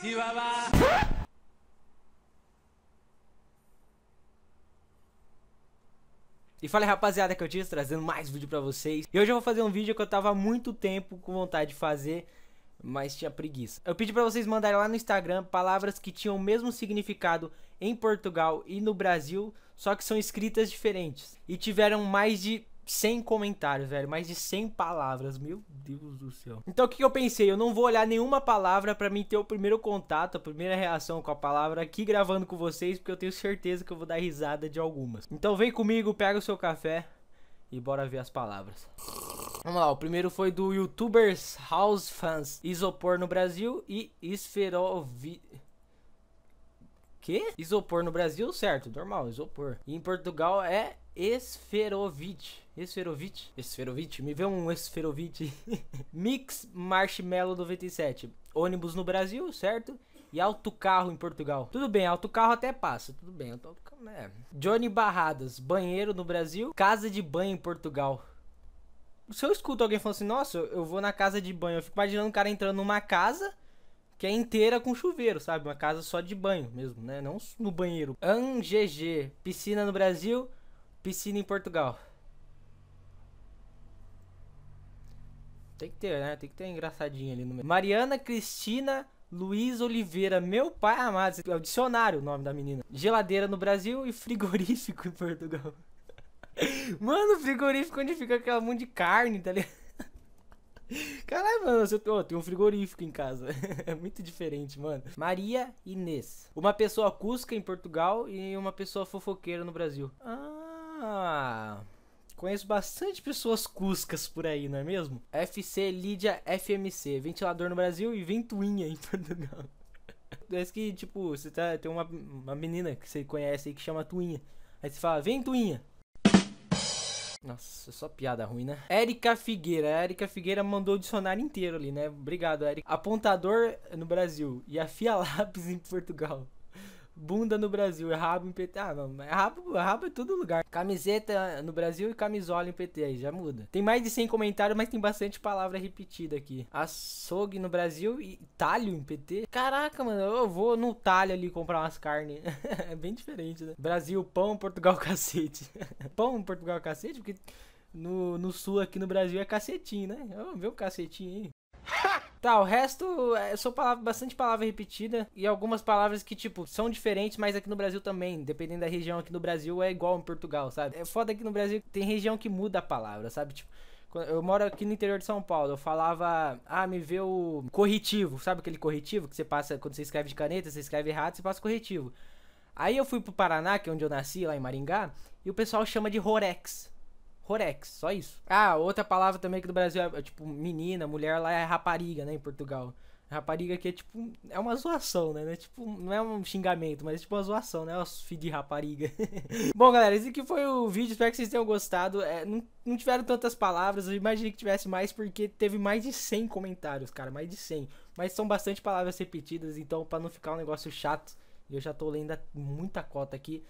Chihuahua. E fala rapaziada que eu tinha trazendo mais vídeo pra vocês. E hoje eu vou fazer um vídeo que eu tava há muito tempo com vontade de fazer, mas tinha preguiça. Eu pedi pra vocês mandarem lá no Instagram palavras que tinham o mesmo significado em Portugal e no Brasil, só que são escritas diferentes. E tiveram mais de 100 comentários, velho. Mais de 100 palavras. Meu Deus do céu. Então o que, eu pensei? Eu não vou olhar nenhuma palavra para mim ter o primeiro contato, a primeira reação com a palavra aqui gravando com vocês, porque eu tenho certeza que eu vou dar risada de algumas. Então vem comigo, pega o seu café e bora ver as palavras. Vamos lá, o primeiro foi do YouTubers House Fans. Isopor no Brasil e esferovi... Que? Isopor no Brasil, certo, normal, isopor. E em Portugal é Esferovitch. Esferovitch? Esferovitch? Me vê um Esferovitch. Mix Marshmallow 97. Ônibus no Brasil, certo? E autocarro em Portugal. Tudo bem, autocarro até passa. Tudo bem, autocarro. É. Né? Johnny Barradas, banheiro no Brasil, casa de banho em Portugal. Se eu escuto alguém falando assim, nossa, eu vou na casa de banho, eu fico imaginando um cara entrando numa casa que é inteira com chuveiro, sabe? Uma casa só de banho mesmo, né? Não no banheiro. ANGG, piscina no Brasil, Piscina em Portugal. Tem que ter, né? Tem que ter engraçadinha ali no meio. Mariana Cristina Luiz Oliveira, meu pai amado. É o dicionário o nome da menina. Geladeira no Brasil e frigorífico em Portugal. Mano, frigorífico onde fica aquela mão de carne, tá ligado? Caralho, mano, eu tô, tem um frigorífico em casa. é muito diferente, mano. Maria Inês. Uma pessoa cusca em Portugal e uma pessoa fofoqueira no Brasil. Ah. Ah, conheço bastante pessoas cuscas por aí, não é mesmo? FC Lídia FMC, ventilador no Brasil e ventoinha em Portugal. Parece que, tipo, você tá, tem uma, uma menina que você conhece aí que chama Tuinha. Aí você fala, Tuinha. Nossa, só piada ruim, né? Érica Figueira. Érica Figueira mandou o dicionário inteiro ali, né? Obrigado, Érica. Apontador no Brasil e afia lápis em Portugal bunda no Brasil, é rabo em PT. Ah, não, é rabo, é rabo em todo lugar. Camiseta no Brasil e camisola em PT, aí já muda. Tem mais de 100 comentários, mas tem bastante palavra repetida aqui. Açougue no Brasil e talho em PT. Caraca, mano, eu vou no talho ali comprar umas carnes. é bem diferente, né? Brasil, pão, Portugal, cacete. pão, Portugal, cacete, porque no, no sul aqui no Brasil é cacetinho, né? Vamos ver o um cacetinho aí. Tá, o resto é, são bastante palavra repetida e algumas palavras que, tipo, são diferentes, mas aqui no Brasil também, dependendo da região aqui no Brasil, é igual em Portugal, sabe? É foda aqui no Brasil, tem região que muda a palavra, sabe? Tipo, eu moro aqui no interior de São Paulo. Eu falava, ah, me vê o corretivo. Sabe aquele corretivo que você passa quando você escreve de caneta, você escreve errado, você passa corretivo. Aí eu fui pro Paraná, que é onde eu nasci, lá em Maringá, e o pessoal chama de Rorex. Rorex, só isso. Ah, outra palavra também que do Brasil é, é tipo menina, mulher lá é rapariga, né, em Portugal. Rapariga que é tipo, é uma zoação, né? né tipo, não é um xingamento, mas é tipo uma zoação, né? Os filhos de rapariga. Bom, galera, esse aqui foi o vídeo, espero que vocês tenham gostado. É, não, não tiveram tantas palavras, eu imaginei que tivesse mais, porque teve mais de 100 comentários, cara, mais de 100. Mas são bastante palavras repetidas, então para não ficar um negócio chato, eu já tô lendo muita cota aqui.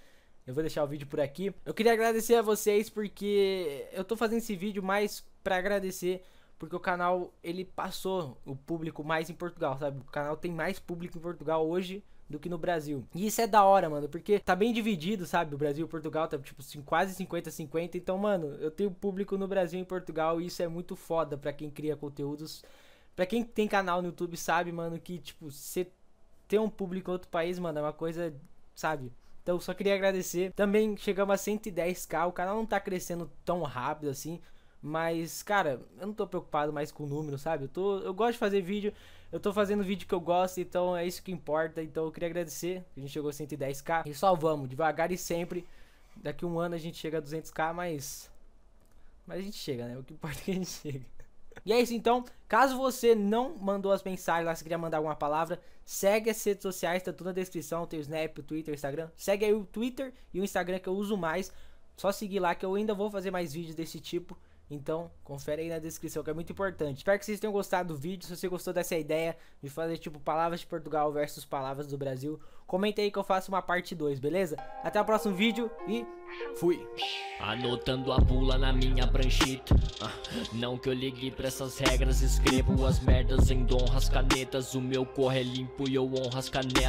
Eu vou deixar o vídeo por aqui. Eu queria agradecer a vocês porque eu tô fazendo esse vídeo mais para agradecer porque o canal ele passou o público mais em Portugal, sabe? O canal tem mais público em Portugal hoje do que no Brasil. E isso é da hora, mano, porque tá bem dividido, sabe? O Brasil e Portugal tá tipo quase 50 50, então, mano, eu tenho público no Brasil e em Portugal e isso é muito foda para quem cria conteúdos. Para quem tem canal no YouTube sabe, mano, que tipo, você ter um público em outro país, mano, é uma coisa, sabe? Então só queria agradecer. Também chegamos a 110k, o canal não tá crescendo tão rápido assim. Mas, cara, eu não tô preocupado mais com o número, sabe? Eu, tô, eu gosto de fazer vídeo, eu tô fazendo vídeo que eu gosto, então é isso que importa. Então eu queria agradecer, a gente chegou a 110k. E só vamos, devagar e sempre. Daqui um ano a gente chega a 200k, mas... Mas a gente chega, né? O que importa é que a gente chega. E é isso então. Caso você não mandou as mensagens lá, se queria mandar alguma palavra, segue as redes sociais, tá tudo na descrição. Tem o Snap, o Twitter, o Instagram. Segue aí o Twitter e o Instagram que eu uso mais. Só seguir lá que eu ainda vou fazer mais vídeos desse tipo. Então, confere aí na descrição que é muito importante. Espero que vocês tenham gostado do vídeo. Se você gostou dessa ideia de fazer tipo palavras de Portugal versus palavras do Brasil, comenta aí que eu faço uma parte 2, beleza? Até o próximo vídeo e fui! Anotando a bula na minha pranchita ah, Não que eu ligue pra essas regras Escrevo as merdas em donras canetas O meu corre é limpo e eu honro as canelas